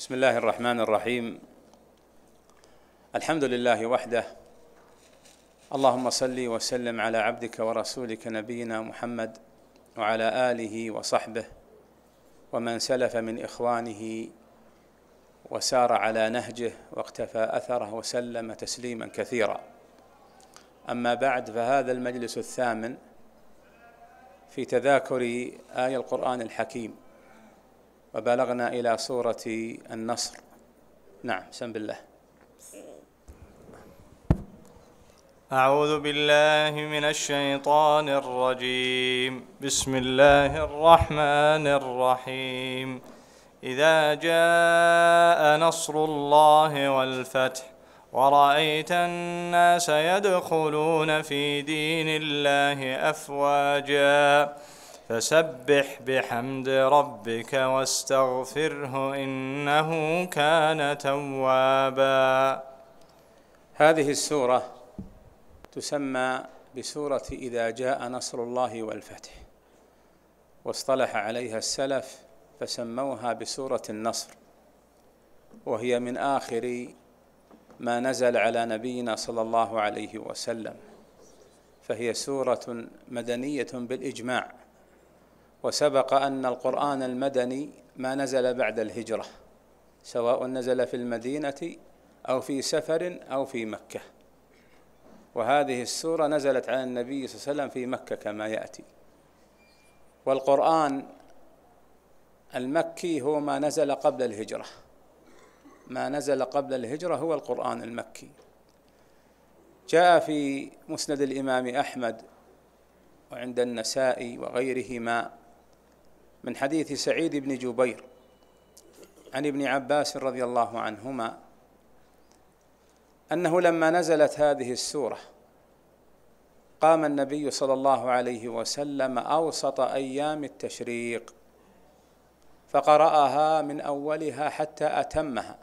بسم الله الرحمن الرحيم الحمد لله وحده اللهم صل وسلم على عبدك ورسولك نبينا محمد وعلى اله وصحبه ومن سلف من اخوانه وسار على نهجه واقتفى اثره وسلم تسليما كثيرا اما بعد فهذا المجلس الثامن في تذاكر اي القران الحكيم وبلغنا إلى سورة النصر نعم سم بالله أعوذ بالله من الشيطان الرجيم بسم الله الرحمن الرحيم إذا جاء نصر الله والفتح ورأيت الناس يدخلون في دين الله أفواجاً فسبح بحمد ربك واستغفره إنه كان توابا هذه السورة تسمى بسورة إذا جاء نصر الله والفتح واصطلح عليها السلف فسموها بسورة النصر وهي من آخر ما نزل على نبينا صلى الله عليه وسلم فهي سورة مدنية بالإجماع وسبق أن القرآن المدني ما نزل بعد الهجرة سواء نزل في المدينة أو في سفر أو في مكة وهذه السورة نزلت على النبي صلى الله عليه وسلم في مكة كما يأتي والقرآن المكي هو ما نزل قبل الهجرة ما نزل قبل الهجرة هو القرآن المكي جاء في مسند الإمام أحمد وعند النسائي وغيرهما من حديث سعيد بن جبير عن ابن عباس رضي الله عنهما انه لما نزلت هذه السوره قام النبي صلى الله عليه وسلم اوسط ايام التشريق فقراها من اولها حتى اتمها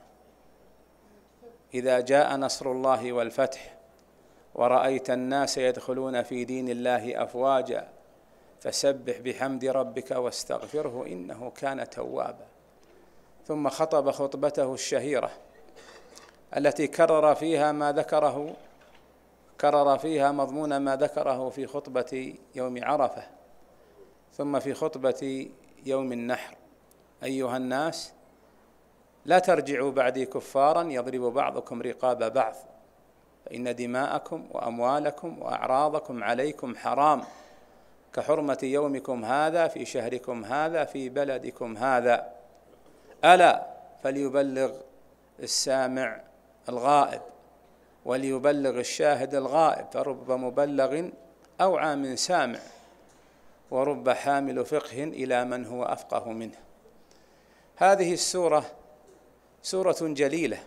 اذا جاء نصر الله والفتح ورايت الناس يدخلون في دين الله افواجا فسبح بحمد ربك واستغفره انه كان توابا ثم خطب خطبته الشهيره التي كرر فيها ما ذكره كرر فيها مضمون ما ذكره في خطبه يوم عرفه ثم في خطبه يوم النحر ايها الناس لا ترجعوا بعدي كفارا يضرب بعضكم رقاب بعض فان دماءكم واموالكم واعراضكم عليكم حرام كحرمة يومكم هذا في شهركم هذا في بلدكم هذا ألا فليبلغ السامع الغائب وليبلغ الشاهد الغائب فرب مبلغ أوعى من سامع ورب حامل فقه إلى من هو أفقه منه هذه السورة سورة جليلة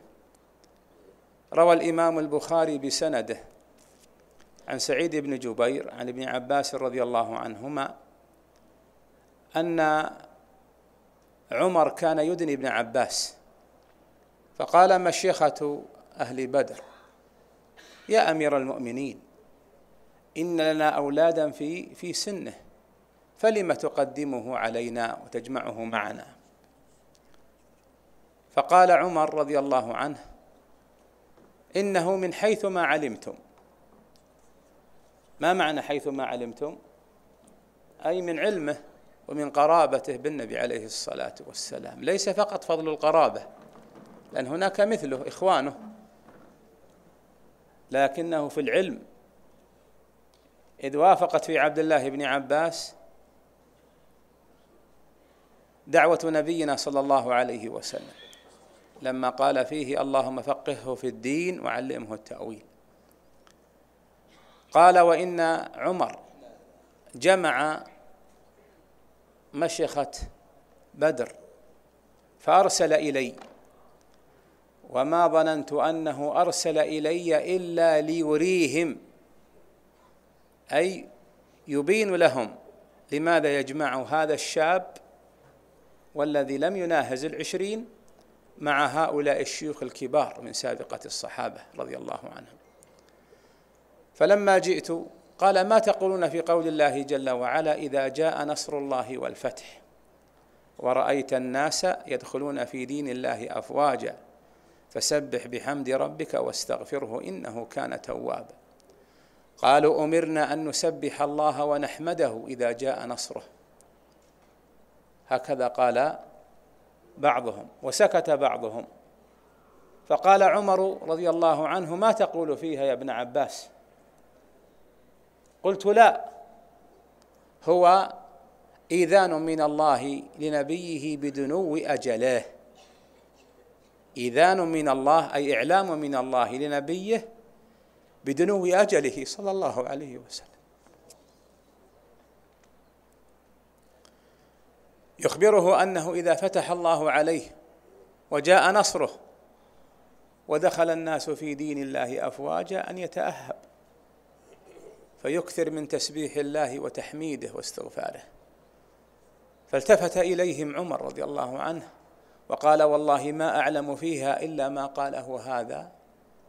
روى الإمام البخاري بسنده عن سعيد بن جبير عن ابن عباس رضي الله عنهما أن عمر كان يدني ابن عباس فقال مشيخة أهل بدر يا أمير المؤمنين إن لنا أولادا في في سنه فلم تقدمه علينا وتجمعه معنا فقال عمر رضي الله عنه إنه من حيث ما علمتم ما معنى حيث ما علمتم أي من علمه ومن قرابته بالنبي عليه الصلاة والسلام ليس فقط فضل القرابة لأن هناك مثله إخوانه لكنه في العلم إذ وافقت في عبد الله بن عباس دعوة نبينا صلى الله عليه وسلم لما قال فيه اللهم فقهه في الدين وعلمه التأويل قال وإن عمر جمع مشيخة بدر فأرسل إلي وما ظننت أنه أرسل إلي إلا ليريهم أي يبين لهم لماذا يجمع هذا الشاب والذي لم يناهز العشرين مع هؤلاء الشيوخ الكبار من سابقة الصحابة رضي الله عنهم فلما جئت قال ما تقولون في قول الله جل وعلا اذا جاء نصر الله والفتح ورايت الناس يدخلون في دين الله افواجا فسبح بحمد ربك واستغفره انه كان توابا قالوا امرنا ان نسبح الله ونحمده اذا جاء نصره هكذا قال بعضهم وسكت بعضهم فقال عمر رضي الله عنه ما تقول فيها يا ابن عباس قلت لا هو إيذان من الله لنبيه بدنو أجله إيذان من الله أي إعلام من الله لنبيه بدنو أجله صلى الله عليه وسلم يخبره أنه إذا فتح الله عليه وجاء نصره ودخل الناس في دين الله أفواجا أن يتأهب فيكثر من تسبيح الله وتحميده واستغفاره فالتفت اليهم عمر رضي الله عنه وقال والله ما اعلم فيها الا ما قاله هذا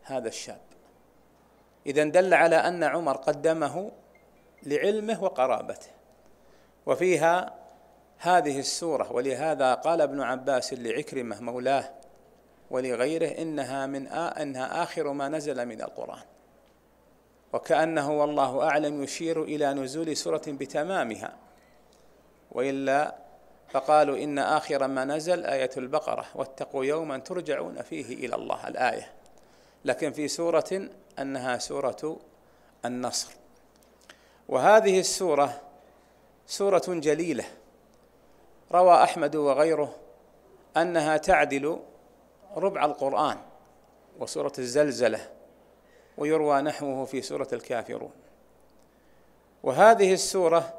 هذا الشاب اذا دل على ان عمر قدمه لعلمه وقرابته وفيها هذه السوره ولهذا قال ابن عباس لعكرمه مولاه ولغيره انها من آ... انها اخر ما نزل من القران وكأنه والله أعلم يشير إلى نزول سورة بتمامها وإلا فقالوا إن آخر ما نزل آية البقرة واتقوا يوما ترجعون فيه إلى الله الآية لكن في سورة أنها سورة النصر وهذه السورة سورة جليلة روى أحمد وغيره أنها تعدل ربع القرآن وسورة الزلزلة ويروى نحوه في سوره الكافرون وهذه السوره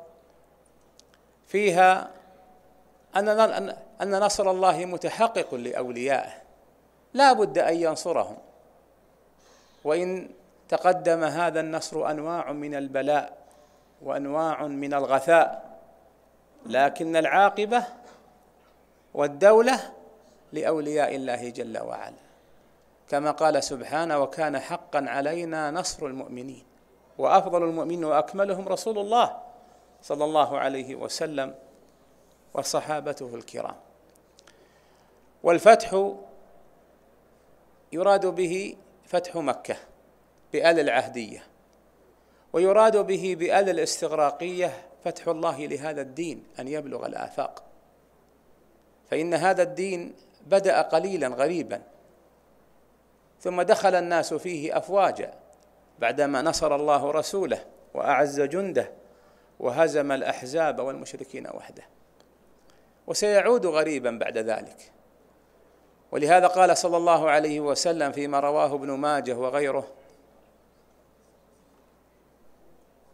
فيها ان ان نصر الله متحقق لاوليائه لا بد ان ينصرهم وان تقدم هذا النصر انواع من البلاء وانواع من الغثاء لكن العاقبه والدوله لاولياء الله جل وعلا كما قال سبحانه وكان حقا علينا نصر المؤمنين وافضل المؤمنين واكملهم رسول الله صلى الله عليه وسلم وصحابته الكرام والفتح يراد به فتح مكه بال العهديه ويراد به بال الاستغراقيه فتح الله لهذا الدين ان يبلغ الافاق فان هذا الدين بدا قليلا غريبا ثم دخل الناس فيه افواجا بعدما نصر الله رسوله واعز جنده وهزم الاحزاب والمشركين وحده وسيعود غريبا بعد ذلك ولهذا قال صلى الله عليه وسلم فيما رواه ابن ماجه وغيره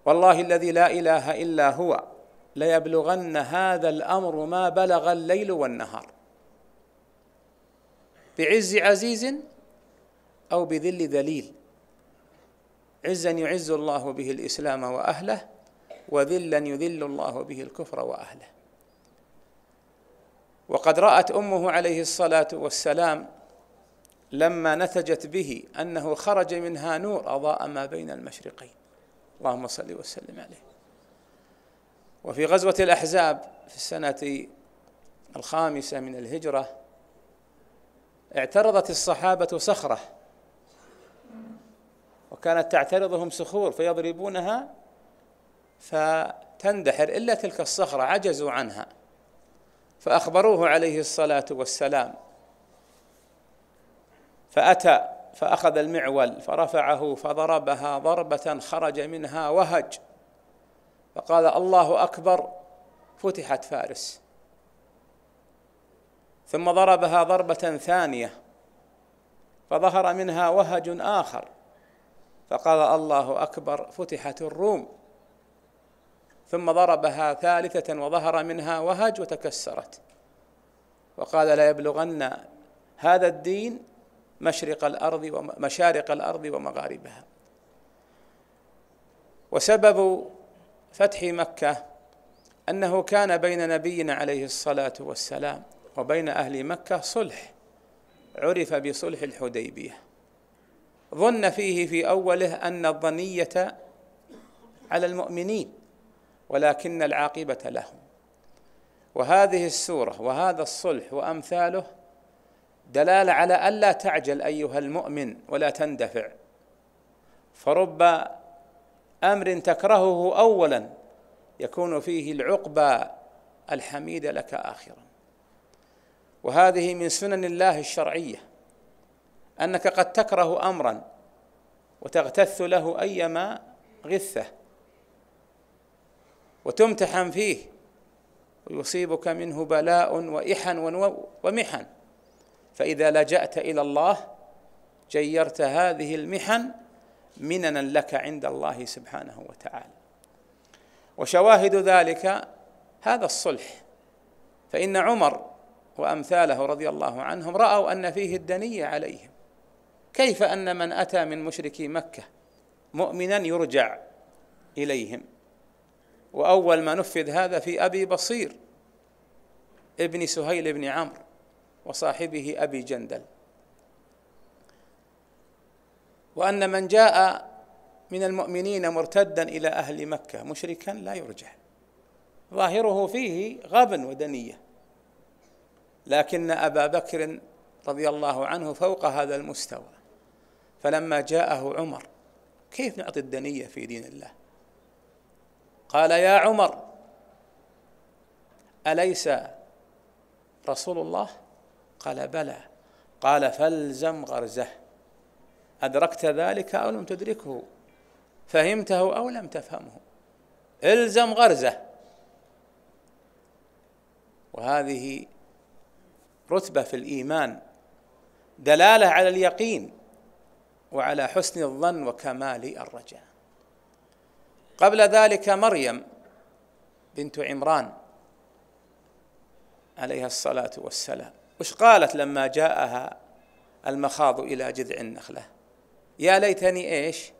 والله الذي لا اله الا هو ليبلغن هذا الامر ما بلغ الليل والنهار بعز عزيز أو بذل ذليل عزا يعز الله به الإسلام وأهله وذلا يذل الله به الكفر وأهله وقد رأت أمه عليه الصلاة والسلام لما نتجت به أنه خرج منها نور أضاء ما بين المشرقين اللهم صل وسلم عليه وفي غزوة الأحزاب في السنة الخامسة من الهجرة اعترضت الصحابة صخرة وكانت تعترضهم صخور فيضربونها فتندحر الا تلك الصخره عجزوا عنها فاخبروه عليه الصلاه والسلام فاتى فاخذ المعول فرفعه فضربها ضربه خرج منها وهج فقال الله اكبر فتحت فارس ثم ضربها ضربه ثانيه فظهر منها وهج اخر فقال الله اكبر فتحت الروم ثم ضربها ثالثه وظهر منها وهج وتكسرت وقال لا يبلغن هذا الدين مشرق الارض ومشارق الارض ومغاربها وسبب فتح مكه انه كان بين نبينا عليه الصلاه والسلام وبين اهل مكه صلح عرف بصلح الحديبيه ظن فيه في اوله ان الظنيه على المؤمنين ولكن العاقبه لهم وهذه السوره وهذا الصلح وامثاله دلاله على الا تعجل ايها المؤمن ولا تندفع فرب امر تكرهه اولا يكون فيه العقبى الحميده لك اخرا وهذه من سنن الله الشرعيه انك قد تكره امرا وتغتث له ايما غثه وتمتحن فيه ويصيبك منه بلاء وإحن ومحن فإذا لجأت إلى الله جيرت هذه المحن مننا لك عند الله سبحانه وتعالى وشواهد ذلك هذا الصلح فإن عمر وأمثاله رضي الله عنهم رأوا أن فيه الدنية عليهم كيف ان من اتى من مشركي مكه مؤمنا يرجع اليهم واول ما نفذ هذا في ابي بصير ابن سهيل بن عمرو وصاحبه ابي جندل وان من جاء من المؤمنين مرتدا الى اهل مكه مشركا لا يرجع ظاهره فيه غبن ودنيه لكن ابا بكر رضي الله عنه فوق هذا المستوى فلما جاءه عمر كيف نعطي الدنيه في دين الله قال يا عمر اليس رسول الله قال بلى قال فالزم غرزه ادركت ذلك او لم تدركه فهمته او لم تفهمه الزم غرزه وهذه رتبه في الايمان دلاله على اليقين وعلى حسن الظن وكمال الرجاء قبل ذلك مريم بنت عمران عليها الصلاه والسلام وش قالت لما جاءها المخاض الى جذع النخله يا ليتني ايش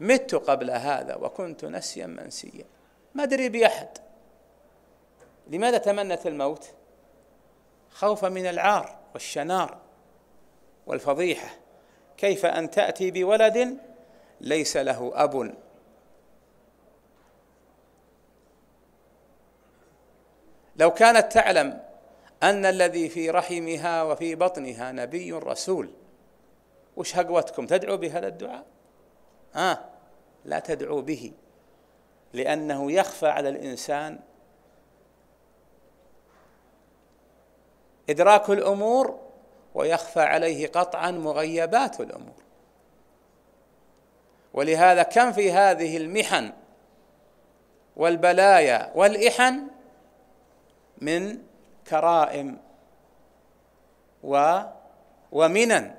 مت قبل هذا وكنت نسيا منسيا ما ادري باحد لماذا تمنت الموت خوفا من العار والشنار والفضيحه كيف ان تاتي بولد ليس له اب لو كانت تعلم ان الذي في رحمها وفي بطنها نبي رسول وش هقوتكم تدعو بهذا الدعاء آه لا تدعو به لأنه يخفى على الإنسان إدراك الأمور ويخفى عليه قطعا مغيبات الامور ولهذا كم في هذه المحن والبلايا والاحن من كرائم و ومنن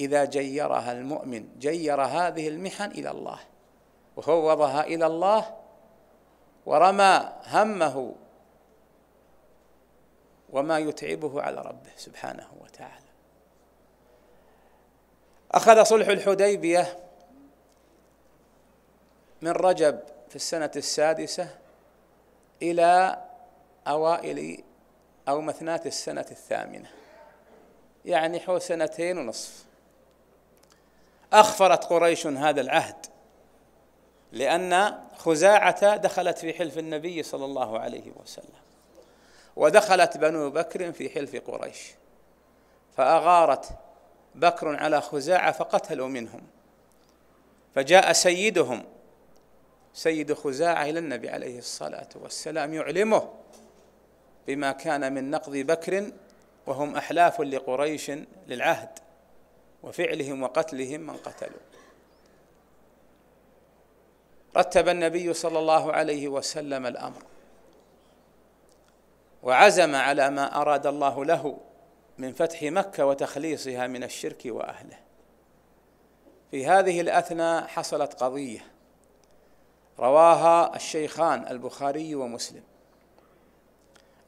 اذا جيرها المؤمن جير هذه المحن الى الله وفوضها الى الله ورمى همه وما يتعبه على ربه سبحانه وتعالى أخذ صلح الحديبية من رجب في السنة السادسة إلى أوائل أو مثنات السنة الثامنة يعني حول سنتين ونصف أخفرت قريش هذا العهد لأن خزاعة دخلت في حلف النبي صلى الله عليه وسلم ودخلت بنو بكر في حلف قريش فأغارت بكر على خزاعة فقتلوا منهم فجاء سيدهم سيد خزاعة إلى النبي عليه الصلاة والسلام يعلمه بما كان من نقض بكر وهم أحلاف لقريش للعهد وفعلهم وقتلهم من قتلوا رتب النبي صلى الله عليه وسلم الأمر وعزم على ما اراد الله له من فتح مكه وتخليصها من الشرك واهله في هذه الاثناء حصلت قضيه رواها الشيخان البخاري ومسلم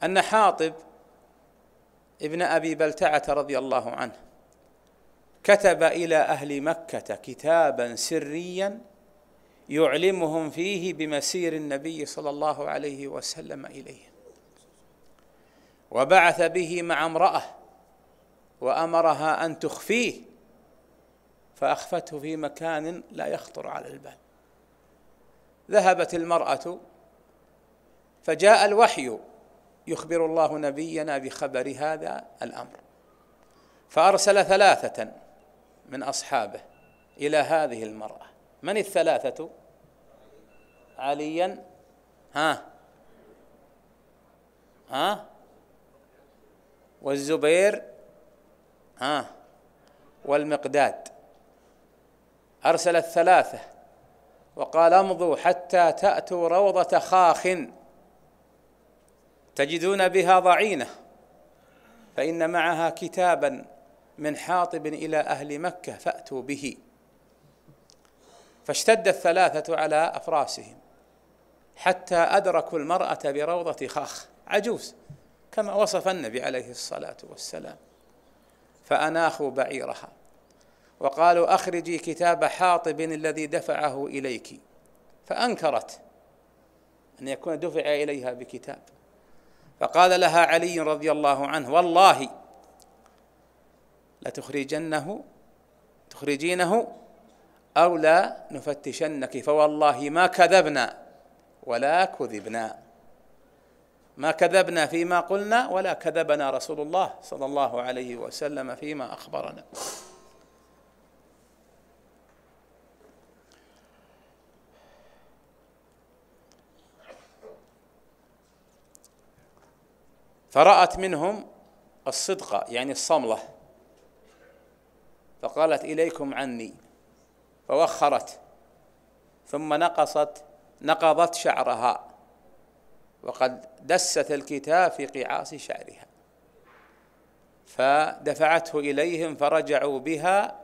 ان حاطب ابن ابي بلتعه رضي الله عنه كتب الى اهل مكه كتابا سريا يعلمهم فيه بمسير النبي صلى الله عليه وسلم اليهم وبعث به مع امراه وامرها ان تخفيه فاخفته في مكان لا يخطر على البال ذهبت المراه فجاء الوحي يخبر الله نبينا بخبر هذا الامر فارسل ثلاثه من اصحابه الى هذه المراه من الثلاثه عليا ها ها والزبير ها والمقداد أرسل الثلاثة وقال امضوا حتى تأتوا روضة خاخ تجدون بها ضعينة فإن معها كتابا من حاطب إلى أهل مكة فأتوا به فاشتد الثلاثة على أفراسهم حتى أدركوا المرأة بروضة خاخ عجوز كما وصف النبي عليه الصلاة والسلام فأناخوا بعيرها وقالوا أخرجي كتاب حاطب الذي دفعه إليك فأنكرت أن يكون دفع إليها بكتاب فقال لها علي رضي الله عنه والله لتخرجنه تخرجينه أو لا نفتشنك فوالله ما كذبنا ولا كذبنا ما كذبنا فيما قلنا ولا كذبنا رسول الله صلى الله عليه وسلم فيما اخبرنا فرأت منهم الصدقة يعني الصملة فقالت إليكم عني فوخرت ثم نقصت نقضت شعرها وقد دست الكتاب في قعاص شعرها فدفعته اليهم فرجعوا بها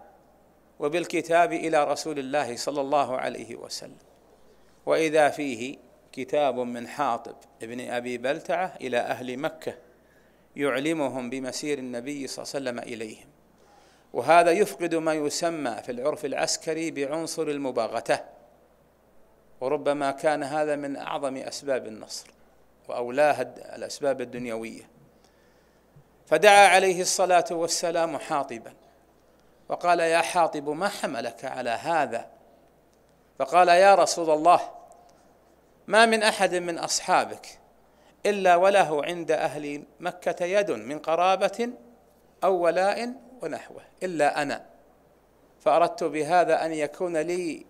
وبالكتاب الى رسول الله صلى الله عليه وسلم واذا فيه كتاب من حاطب ابن ابي بلتعه الى اهل مكه يعلمهم بمسير النبي صلى الله عليه وسلم اليهم وهذا يفقد ما يسمى في العرف العسكري بعنصر المباغته وربما كان هذا من اعظم اسباب النصر وأولاها الأسباب الدنيوية فدعا عليه الصلاة والسلام حاطبا وقال يا حاطب ما حملك على هذا فقال يا رسول الله ما من أحد من أصحابك إلا وله عند أهل مكة يد من قرابة أو ولاء ونحوه إلا أنا فأردت بهذا أن يكون لي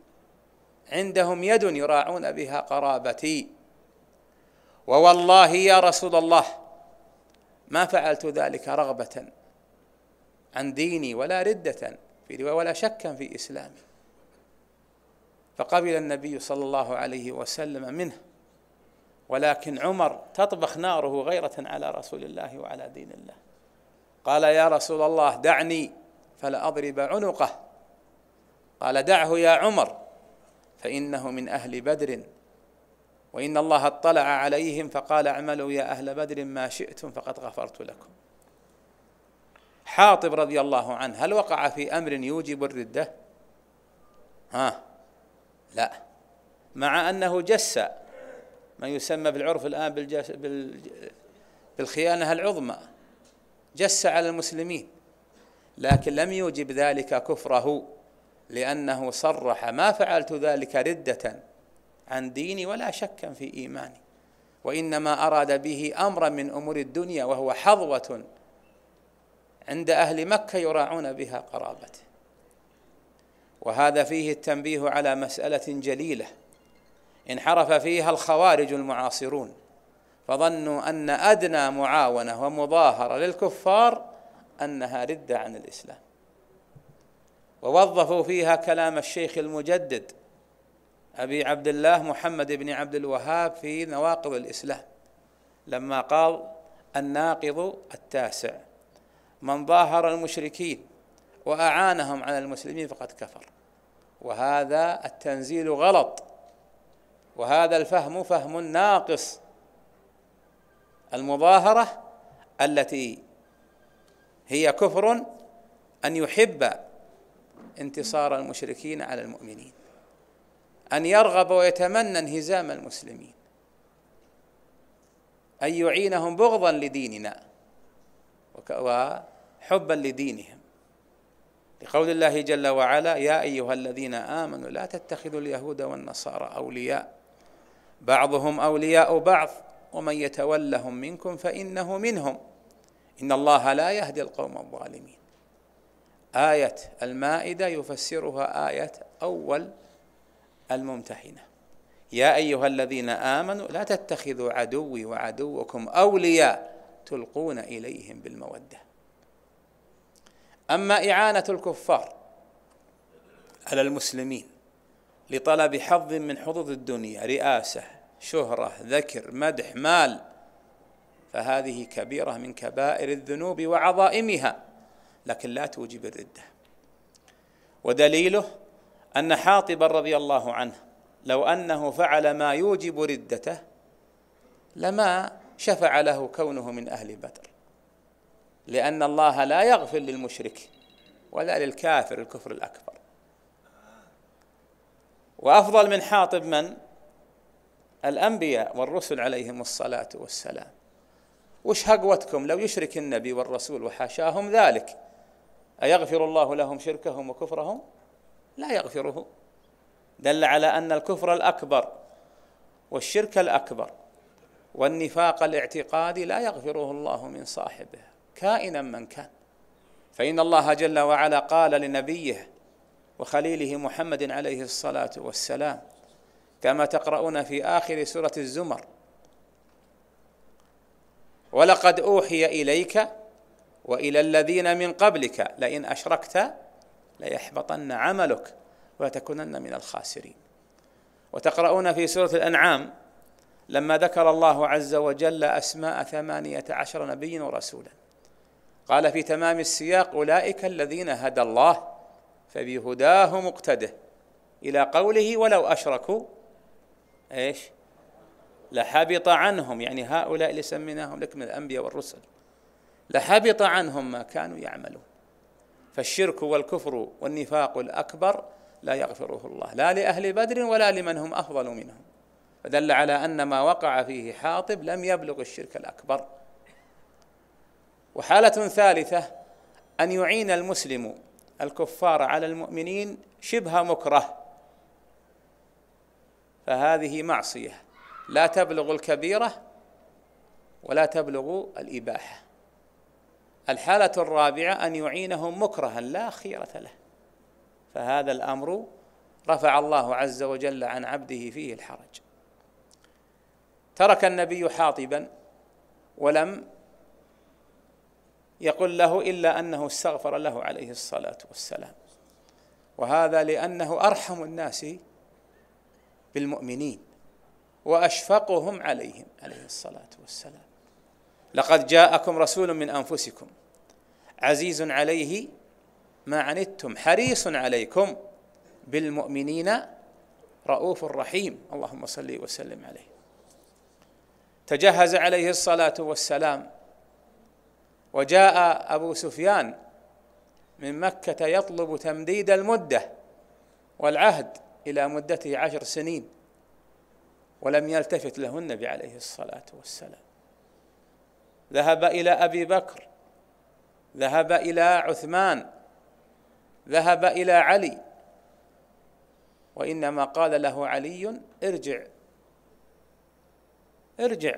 عندهم يد يراعون بها قرابتي ووالله يا رسول الله ما فعلت ذلك رغبة عن ديني ولا ردة في رواية ولا شكا في إسلامي فقبل النبي صلى الله عليه وسلم منه ولكن عمر تطبخ ناره غيرة على رسول الله وعلى دين الله قال يا رسول الله دعني فلأضرب عنقه قال دعه يا عمر فإنه من أهل بدر وإن الله اطلع عليهم فقال اعملوا يا أهل بدر ما شئتم فقد غفرت لكم حاطب رضي الله عنه هل وقع في أمر يوجب الردة ها لا مع أنه جس ما يسمى بالعرف الآن بالجس بال بالخيانة العظمى جس على المسلمين لكن لم يوجب ذلك كفره لأنه صرح ما فعلت ذلك ردة عن ديني ولا شكا في إيماني وإنما أراد به أمرا من أمور الدنيا وهو حظوة عند أهل مكة يراعون بها قرابته وهذا فيه التنبيه على مسألة جليلة انحرف فيها الخوارج المعاصرون فظنوا أن أدنى معاونة ومظاهرة للكفار أنها ردة عن الإسلام ووظفوا فيها كلام الشيخ المجدد أبي عبد الله محمد بن عبد الوهاب في نواقض الإسلام لما قال الناقض التاسع من ظاهر المشركين وأعانهم على المسلمين فقد كفر وهذا التنزيل غلط وهذا الفهم فهم ناقص المظاهرة التي هي كفر أن يحب انتصار المشركين على المؤمنين أن يرغب ويتمنى انهزام المسلمين أن يعينهم بغضا لديننا وحبا لدينهم لقول الله جل وعلا يا أيها الذين آمنوا لا تتخذوا اليهود والنصارى أولياء بعضهم أولياء بعض ومن يتولهم منكم فإنه منهم إن الله لا يهدي القوم الظالمين آية المائدة يفسرها آية أول الممتحنة يا أيها الذين آمنوا لا تتخذوا عدوي وعدوكم أولياء تلقون إليهم بالمودة أما إعانة الكفار على المسلمين لطلب حظ من حظوظ الدنيا رئاسة شهرة ذكر مدح مال فهذه كبيرة من كبائر الذنوب وعظائمها لكن لا توجب الردة ودليله أن حاطبا رضي الله عنه لو أنه فعل ما يوجب ردته لما شفع له كونه من أهل بدر لأن الله لا يغفر للمشرك ولا للكافر الكفر الأكبر وأفضل من حاطب من؟ الأنبياء والرسل عليهم الصلاة والسلام وش هقوتكم لو يشرك النبي والرسول وحاشاهم ذلك أيغفر الله لهم شركهم وكفرهم؟ لا يغفره دل على ان الكفر الاكبر والشرك الاكبر والنفاق الاعتقادي لا يغفره الله من صاحبه كائنا من كان فان الله جل وعلا قال لنبيه وخليله محمد عليه الصلاه والسلام كما تقرؤون في اخر سوره الزمر ولقد اوحي اليك والى الذين من قبلك لئن اشركت ليحبطن عملك ولتكونن من الخاسرين وتقرؤون في سورة الأنعام لما ذكر الله عز وجل أسماء ثمانية عشر نبيا ورسولا قال في تمام السياق أولئك الذين هدى الله فبهداه مقتده إلى قوله ولو أشركوا إيش لحبط عنهم يعني هؤلاء اللي سميناهم لكم الأنبياء والرسل لحبط عنهم ما كانوا يعملون فالشرك والكفر والنفاق الأكبر لا يغفره الله لا لأهل بدر ولا لمن هم أفضل منهم فدل على أن ما وقع فيه حاطب لم يبلغ الشرك الأكبر وحالة ثالثة أن يعين المسلم الكفار على المؤمنين شبه مكره فهذه معصية لا تبلغ الكبيرة ولا تبلغ الإباحة الحالة الرابعة أن يعينهم مكرها لا خيرة له فهذا الأمر رفع الله عز وجل عن عبده فيه الحرج ترك النبي حاطبا ولم يقل له إلا أنه استغفر له عليه الصلاة والسلام وهذا لأنه أرحم الناس بالمؤمنين وأشفقهم عليهم عليه الصلاة والسلام لقد جاءكم رسول من انفسكم عزيز عليه ما عنتم حريص عليكم بالمؤمنين رؤوف رحيم اللهم صل وسلم عليه تجهز عليه الصلاه والسلام وجاء ابو سفيان من مكه يطلب تمديد المده والعهد الى مدته عشر سنين ولم يلتفت له النبي عليه الصلاه والسلام ذهب الى ابي بكر ذهب الى عثمان ذهب الى علي وانما قال له علي ارجع ارجع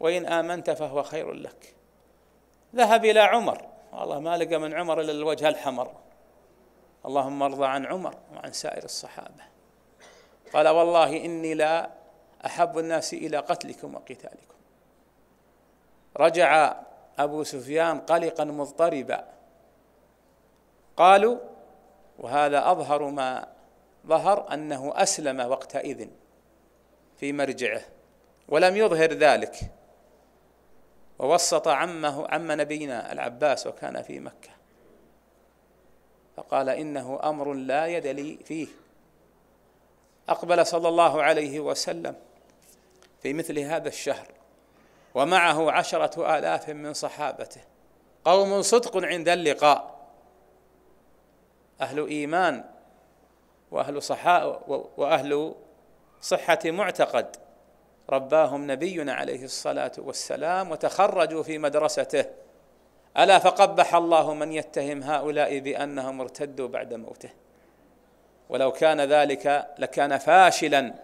وان امنت فهو خير لك ذهب الى عمر والله ما لقى من عمر الا الوجه الحمر اللهم ارضى عن عمر وعن سائر الصحابه قال والله اني لا احب الناس الى قتلكم وقتالكم رجع أبو سفيان قلقا مضطربا قالوا وهذا أظهر ما ظهر أنه أسلم وقتئذ في مرجعه ولم يظهر ذلك ووسط عمه عم نبينا العباس وكان في مكة فقال إنه أمر لا يد لي فيه أقبل صلى الله عليه وسلم في مثل هذا الشهر ومعه عشرة آلاف من صحابته قوم صدق عند اللقاء أهل إيمان وأهل صحاء وأهل صحة معتقد رباهم نبينا عليه الصلاة والسلام وتخرجوا في مدرسته ألا فقبح الله من يتهم هؤلاء بأنهم ارتدوا بعد موته ولو كان ذلك لكان فاشلا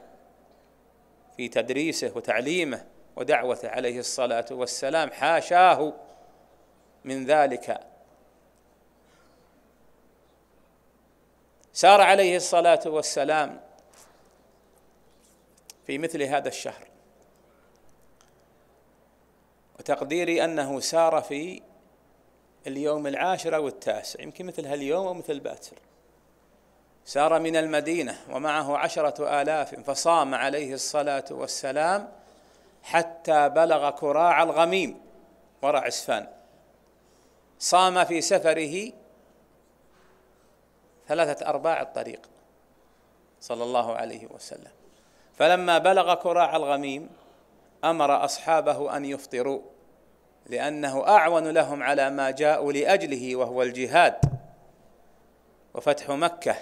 في تدريسه وتعليمه ودعوته عليه الصلاة والسلام حاشاه من ذلك سار عليه الصلاة والسلام في مثل هذا الشهر وتقديري أنه سار في اليوم العاشر أو التاسع يمكن مثل هاليوم أو مثل باتر سار من المدينة ومعه عشرة آلاف فصام عليه الصلاة والسلام حتى بلغ كراع الغميم وراء عسفان صام في سفره ثلاثة أرباع الطريق صلى الله عليه وسلم فلما بلغ كراع الغميم أمر أصحابه أن يفطروا لأنه أعون لهم على ما جاءوا لأجله وهو الجهاد وفتح مكة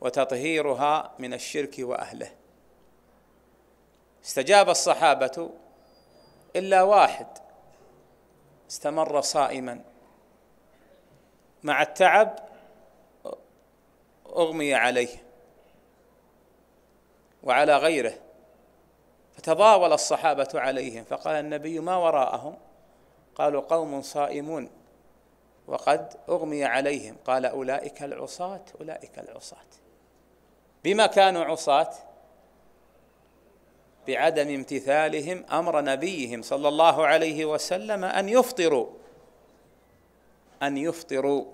وتطهيرها من الشرك وأهله استجاب الصحابة إلا واحد استمر صائما مع التعب أغمي عليه وعلى غيره فتضاول الصحابة عليهم فقال النبي ما وراءهم قالوا قوم صائمون وقد أغمي عليهم قال أولئك العصاة أولئك العصاة بما كانوا عصاة بعدم امتثالهم امر نبيهم صلى الله عليه وسلم ان يفطروا ان يفطروا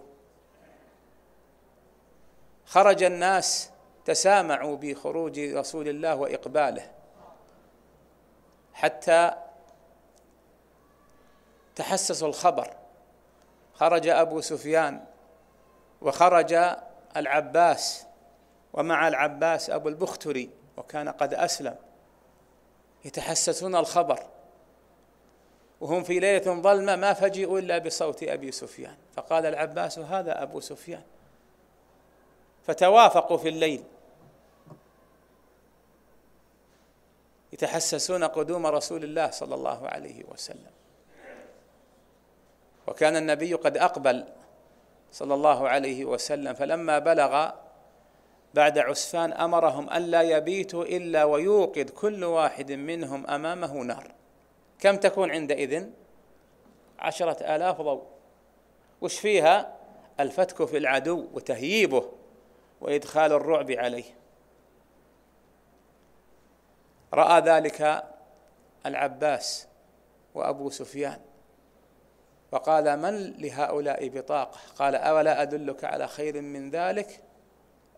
خرج الناس تسامعوا بخروج رسول الله واقباله حتى تحسسوا الخبر خرج ابو سفيان وخرج العباس ومع العباس ابو البختري وكان قد اسلم يتحسسون الخبر وهم في ليلة ظلمة ما فجئوا إلا بصوت أبي سفيان فقال العباس هذا أبو سفيان فتوافقوا في الليل يتحسسون قدوم رسول الله صلى الله عليه وسلم وكان النبي قد أقبل صلى الله عليه وسلم فلما بلغ بعد عسفان امرهم الا يبيتوا الا ويوقد كل واحد منهم امامه نار كم تكون عندئذ عشره الاف ضوء وش فيها الفتك في العدو وتهييبه وادخال الرعب عليه راى ذلك العباس وابو سفيان وقال من لهؤلاء بطاقه قال اولا ادلك على خير من ذلك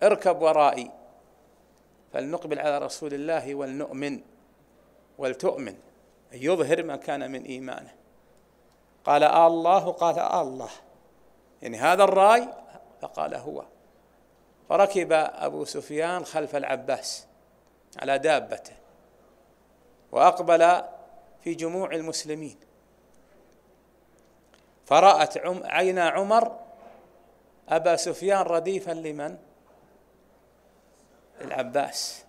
اركب ورائي فلنقبل على رسول الله ولنؤمن ولتؤمن أن يظهر ما كان من إيمانه قال آه الله قال آه الله يعني هذا الرأي فقال هو فركب أبو سفيان خلف العباس على دابته وأقبل في جموع المسلمين فرأت عم عين عمر أبا سفيان رديفا لمن؟ العباس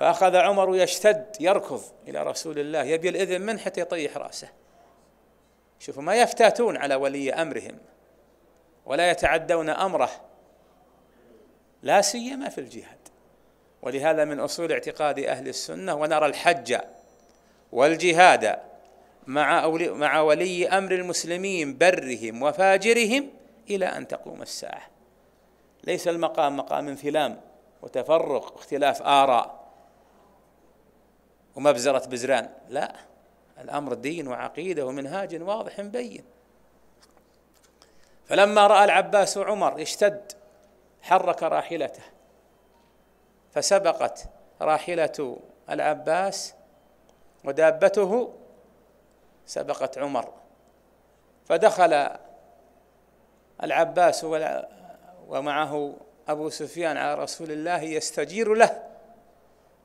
فأخذ عمر يشتد يركض إلى رسول الله يبي الإذن منه حتى يطيح رأسه شوفوا ما يفتاتون على ولي أمرهم ولا يتعدون أمره لا سيما في الجهاد ولهذا من أصول اعتقاد أهل السنة ونرى الحج والجهاد مع مع ولي أمر المسلمين برهم وفاجرهم إلى أن تقوم الساعة ليس المقام مقام انثلام وتفرق واختلاف آراء ومبزرة بزران لا الأمر دين وعقيدة ومنهاج واضح بين فلما رأى العباس عمر اشتد حرك راحلته فسبقت راحلة العباس ودابته سبقت عمر فدخل العباس ومعه أبو سفيان على رسول الله يستجير له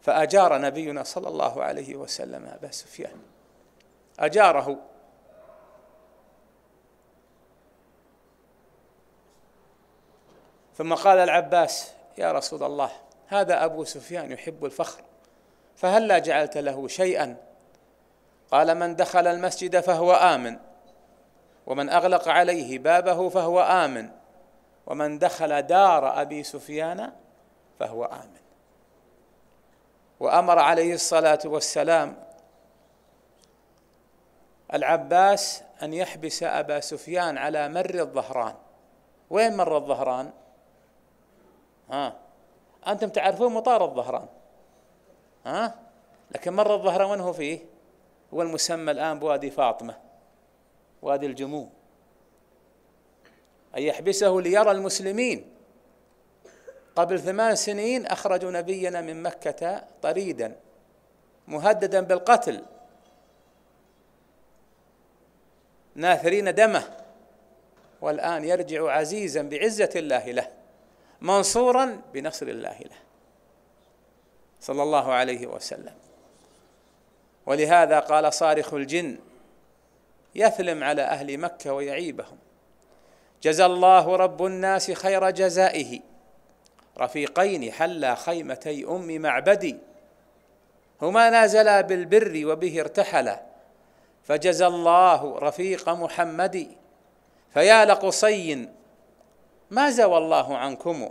فأجار نبينا صلى الله عليه وسلم أبا سفيان أجاره ثم قال العباس يا رسول الله هذا أبو سفيان يحب الفخر فهل لا جعلت له شيئا قال من دخل المسجد فهو آمن ومن أغلق عليه بابه فهو آمن ومن دخل دار ابي سفيان فهو امن وامر عليه الصلاه والسلام العباس ان يحبس ابا سفيان على مر الظهران وين مر الظهران ها انتم تعرفون مطار الظهران ها لكن مر الظهران وين هو فيه هو المسمى الان بوادي فاطمه وادي الجموم أن يحبسه ليرى المسلمين قبل ثمان سنين أخرجوا نبينا من مكة طريدا مهددا بالقتل ناثرين دمه والآن يرجع عزيزا بعزة الله له منصورا بنصر الله له صلى الله عليه وسلم ولهذا قال صارخ الجن يثلم على أهل مكة ويعيبهم جزى الله رب الناس خير جزائه رفيقين حلا خيمتي أم معبدي هما نازلا بالبر وبه ارتحلا فجزى الله رفيق محمد فيا لقصي ما زوى الله عنكم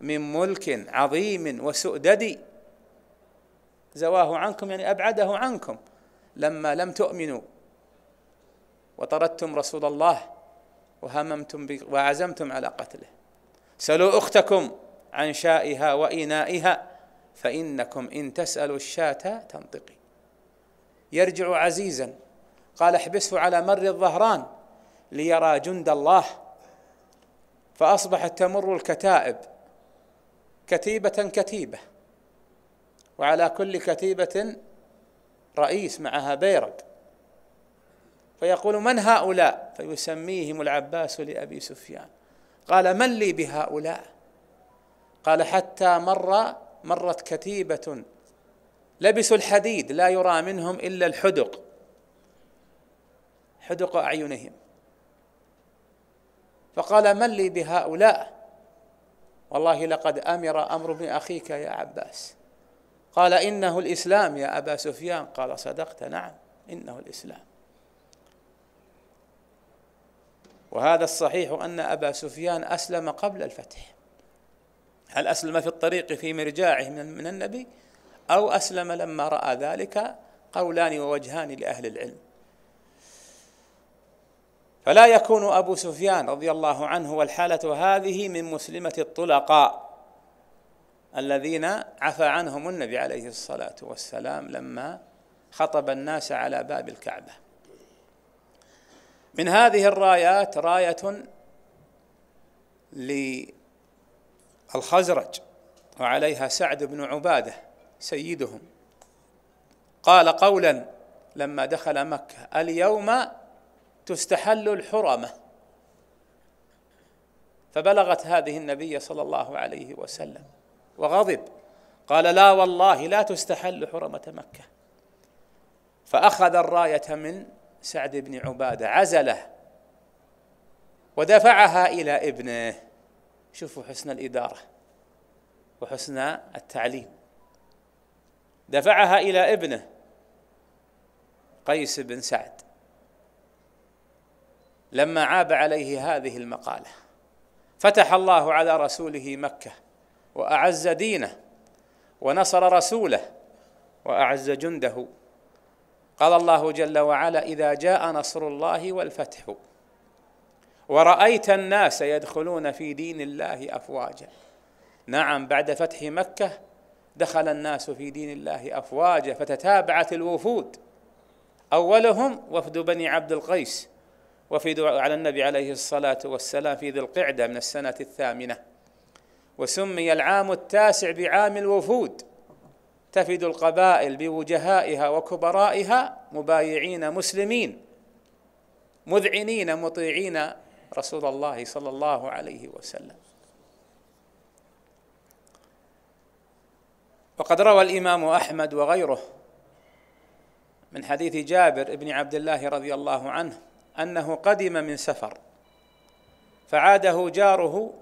من ملك عظيم وسؤدد زواه عنكم يعني أبعده عنكم لما لم تؤمنوا وطردتم رسول الله وهممتم وعزمتم على قتله سلوا أختكم عن شائها وإنائها فإنكم إن تسألوا الشاة تنطقي يرجع عزيزا قال احبسه على مر الظهران ليرى جند الله فأصبحت تمر الكتائب كتيبة كتيبة وعلى كل كتيبة رئيس معها بيرق فيقول من هؤلاء فيسميهم العباس لأبي سفيان قال من لي بهؤلاء قال حتى مر مرت كتيبة لبسوا الحديد لا يرى منهم إلا الحدق حدق أعينهم فقال من لي بهؤلاء والله لقد أمر أمر ابن أخيك يا عباس قال إنه الإسلام يا أبا سفيان قال صدقت نعم إنه الإسلام وهذا الصحيح أن أبا سفيان أسلم قبل الفتح هل أسلم في الطريق في مرجاعه من النبي أو أسلم لما رأى ذلك قولان ووجهان لأهل العلم فلا يكون أبو سفيان رضي الله عنه والحالة هذه من مسلمة الطلقاء الذين عفى عنهم النبي عليه الصلاة والسلام لما خطب الناس على باب الكعبه من هذه الرايات راية للخزرج وعليها سعد بن عبادة سيدهم قال قولا لما دخل مكة اليوم تستحل الحرمة فبلغت هذه النبي صلى الله عليه وسلم وغضب قال لا والله لا تستحل حرمة مكة فأخذ الراية من سعد بن عباده عزله ودفعها الى ابنه شوفوا حسن الاداره وحسن التعليم دفعها الى ابنه قيس بن سعد لما عاب عليه هذه المقاله فتح الله على رسوله مكه واعز دينه ونصر رسوله واعز جنده قال الله جل وعلا اذا جاء نصر الله والفتح ورأيت الناس يدخلون في دين الله أفواجا نعم بعد فتح مكة دخل الناس في دين الله أفواجا فتتابعت الوفود أولهم وفد بني عبد القيس وفد على النبي عليه الصلاة والسلام في ذي القعدة من السنة الثامنة وسمي العام التاسع بعام الوفود تفد القبائل بوجهائها وكبرائها مبايعين مسلمين مذعنين مطيعين رسول الله صلى الله عليه وسلم وقد روى الامام احمد وغيره من حديث جابر بن عبد الله رضي الله عنه انه قدم من سفر فعاده جاره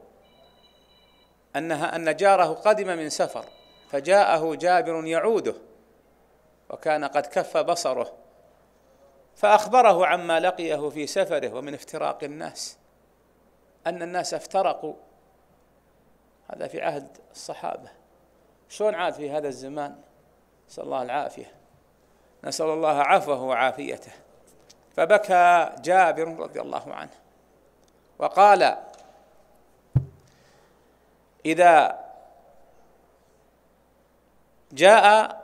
انها ان جاره قدم من سفر فجاءه جابر يعوده وكان قد كف بصره فأخبره عما لقيه في سفره ومن افتراق الناس أن الناس افترقوا هذا في عهد الصحابة شلون عاد في هذا الزمان نسأل الله العافية نسأل الله عفوه وعافيته فبكى جابر رضي الله عنه وقال إذا جاء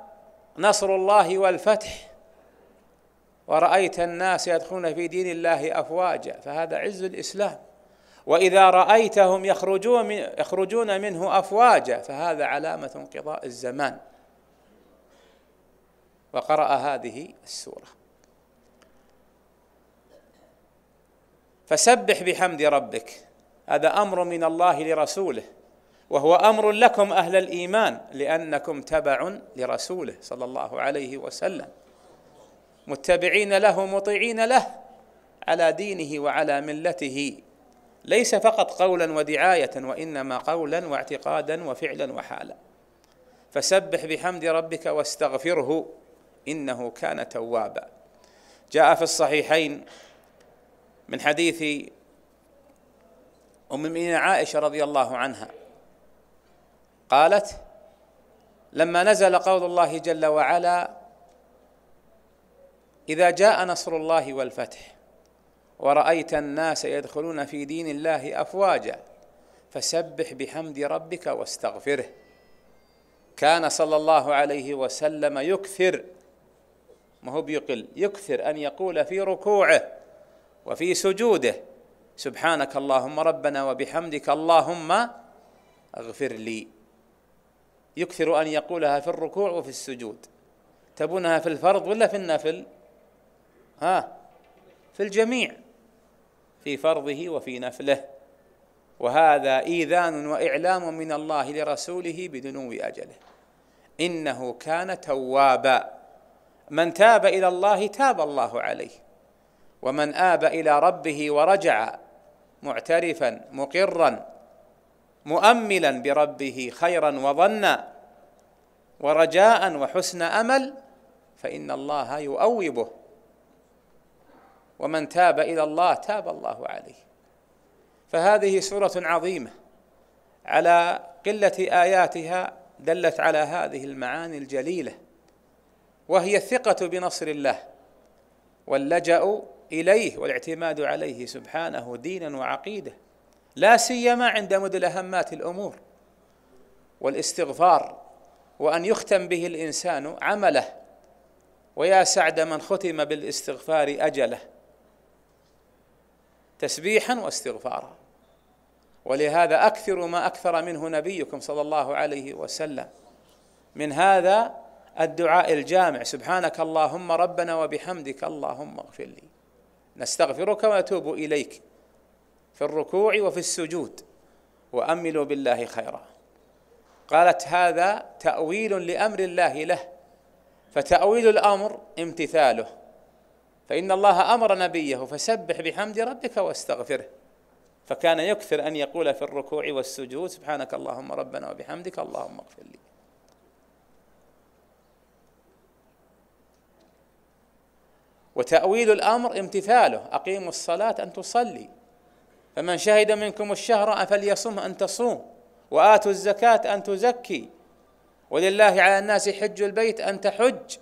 نصر الله والفتح ورأيت الناس يدخلون في دين الله أفواجا فهذا عز الإسلام وإذا رأيتهم يخرجون من يخرجون منه أفواجا فهذا علامة انقضاء الزمان وقرأ هذه السورة فسبح بحمد ربك هذا أمر من الله لرسوله وهو امر لكم اهل الايمان لانكم تبع لرسوله صلى الله عليه وسلم متبعين له مطيعين له على دينه وعلى ملته ليس فقط قولا ودعايه وانما قولا واعتقادا وفعلا وحالا فسبح بحمد ربك واستغفره انه كان توابا جاء في الصحيحين من حديث ام المؤمنين عائشه رضي الله عنها قالت لما نزل قول الله جل وعلا اذا جاء نصر الله والفتح ورايت الناس يدخلون في دين الله افواجا فسبح بحمد ربك واستغفره كان صلى الله عليه وسلم يكثر ما هو بيقل يكثر ان يقول في ركوعه وفي سجوده سبحانك اللهم ربنا وبحمدك اللهم اغفر لي يكثر أن يقولها في الركوع وفي السجود تبونها في الفرض ولا في النفل ها في الجميع في فرضه وفي نفله وهذا إيذان وإعلام من الله لرسوله بدنو أجله إنه كان توابا من تاب إلى الله تاب الله عليه ومن آب إلى ربه ورجع معترفا مقرا مؤملا بربه خيرا وظنا ورجاء وحسن امل فان الله يؤوبه ومن تاب الى الله تاب الله عليه فهذه سوره عظيمه على قله اياتها دلت على هذه المعاني الجليله وهي الثقه بنصر الله واللجا اليه والاعتماد عليه سبحانه دينا وعقيده لا سيما عند مدل أهمات الأمور والاستغفار وأن يختم به الإنسان عمله ويا سعد من ختم بالاستغفار أجله تسبيحا واستغفارا ولهذا أكثر ما أكثر منه نبيكم صلى الله عليه وسلم من هذا الدعاء الجامع سبحانك اللهم ربنا وبحمدك اللهم اغفر لي نستغفرك ونتوب إليك في الركوع وفي السجود واملوا بالله خيرا قالت هذا تاويل لامر الله له فتاويل الامر امتثاله فان الله امر نبيه فسبح بحمد ربك واستغفره فكان يكثر ان يقول في الركوع والسجود سبحانك اللهم ربنا وبحمدك اللهم اغفر لي وتاويل الامر امتثاله اقيموا الصلاه ان تصلي فمن شهد منكم الشهر فليصم أن تصوم وآتوا الزكاة أن تزكي ولله على الناس حج البيت أن تحج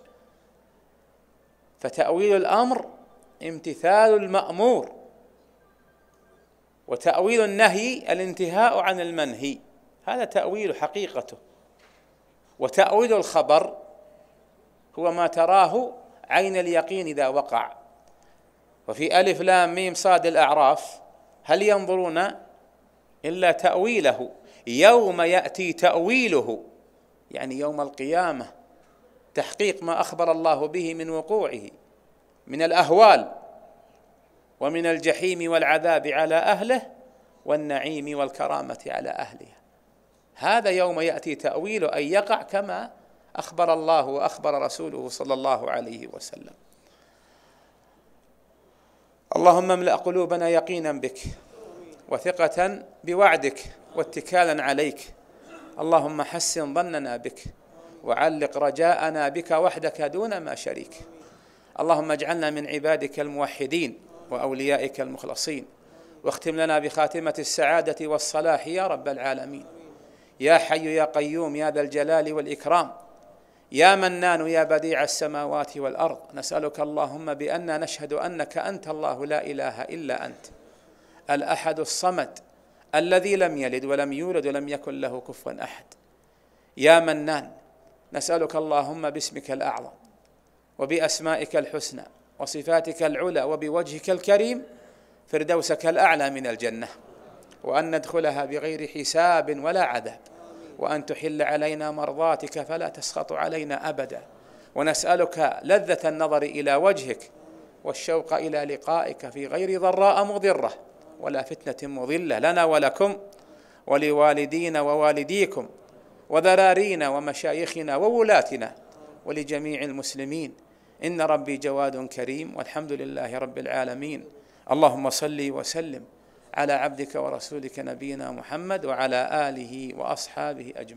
فتأويل الأمر امتثال المأمور وتأويل النهي الانتهاء عن المنهي هذا تأويل حقيقته وتأويل الخبر هو ما تراه عين اليقين إذا وقع وفي ألف لام ميم صاد الأعراف هل ينظرون الا تاويله يوم ياتي تاويله يعني يوم القيامه تحقيق ما اخبر الله به من وقوعه من الاهوال ومن الجحيم والعذاب على اهله والنعيم والكرامه على اهلها هذا يوم ياتي تاويله اي يقع كما اخبر الله واخبر رسوله صلى الله عليه وسلم اللهم املا قلوبنا يقينا بك وثقه بوعدك واتكالا عليك اللهم حسن ظننا بك وعلق رجاءنا بك وحدك دون ما شريك اللهم اجعلنا من عبادك الموحدين واوليائك المخلصين واختم لنا بخاتمه السعاده والصلاح يا رب العالمين يا حي يا قيوم يا ذا الجلال والاكرام يا منان يا بديع السماوات والارض نسالك اللهم بان نشهد انك انت الله لا اله الا انت الاحد الصمد الذي لم يلد ولم يولد ولم يكن له كفوا احد يا منان نسالك اللهم باسمك الاعظم وباسمائك الحسنى وصفاتك العلى وبوجهك الكريم فردوسك الاعلى من الجنه وان ندخلها بغير حساب ولا عذاب وأن تحل علينا مرضاتك فلا تسخط علينا أبدا ونسألك لذة النظر إلى وجهك والشوق إلى لقائك في غير ضراء مضرة ولا فتنة مضلة لنا ولكم ولوالدينا ووالديكم وذرارينا ومشايخنا وولاتنا ولجميع المسلمين إن ربي جواد كريم والحمد لله رب العالمين اللهم صل وسلم على عبدك ورسولك نبينا محمد وعلى اله واصحابه اجمعين